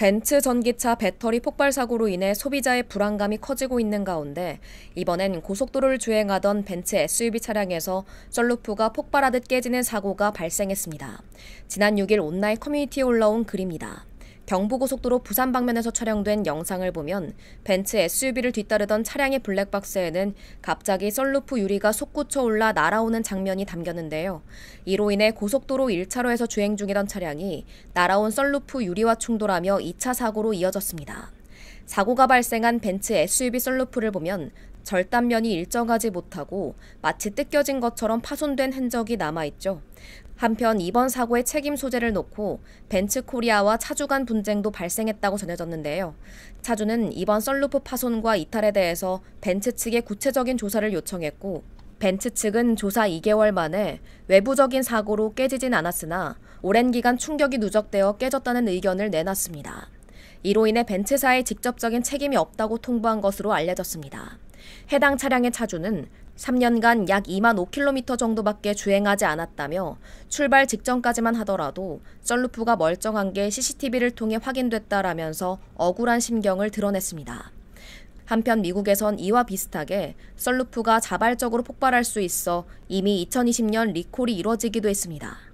벤츠 전기차 배터리 폭발 사고로 인해 소비자의 불안감이 커지고 있는 가운데 이번엔 고속도로를 주행하던 벤츠 SUV 차량에서 셜루프가 폭발하듯 깨지는 사고가 발생했습니다. 지난 6일 온라인 커뮤니티에 올라온 글입니다. 경부고속도로 부산 방면에서 촬영된 영상을 보면 벤츠 SUV를 뒤따르던 차량의 블랙박스에는 갑자기 썰루프 유리가 솟구쳐 올라 날아오는 장면이 담겼는데요. 이로 인해 고속도로 1차로에서 주행 중이던 차량이 날아온 썰루프 유리와 충돌하며 2차 사고로 이어졌습니다. 사고가 발생한 벤츠 SUV 썰루프를 보면 절단면이 일정하지 못하고 마치 뜯겨진 것처럼 파손된 흔적이 남아있죠. 한편 이번 사고의 책임 소재를 놓고 벤츠 코리아와 차주 간 분쟁도 발생했다고 전해졌는데요. 차주는 이번 썰루프 파손과 이탈에 대해서 벤츠 측에 구체적인 조사를 요청했고 벤츠 측은 조사 2개월 만에 외부적인 사고로 깨지진 않았으나 오랜 기간 충격이 누적되어 깨졌다는 의견을 내놨습니다. 이로 인해 벤츠사의 직접적인 책임이 없다고 통보한 것으로 알려졌습니다. 해당 차량의 차주는 3년간 약 2만 5km 정도밖에 주행하지 않았다며 출발 직전까지만 하더라도 썰루프가 멀쩡한 게 CCTV를 통해 확인됐다라면서 억울한 심경을 드러냈습니다. 한편 미국에선 이와 비슷하게 썰루프가 자발적으로 폭발할 수 있어 이미 2020년 리콜이 이뤄지기도 했습니다.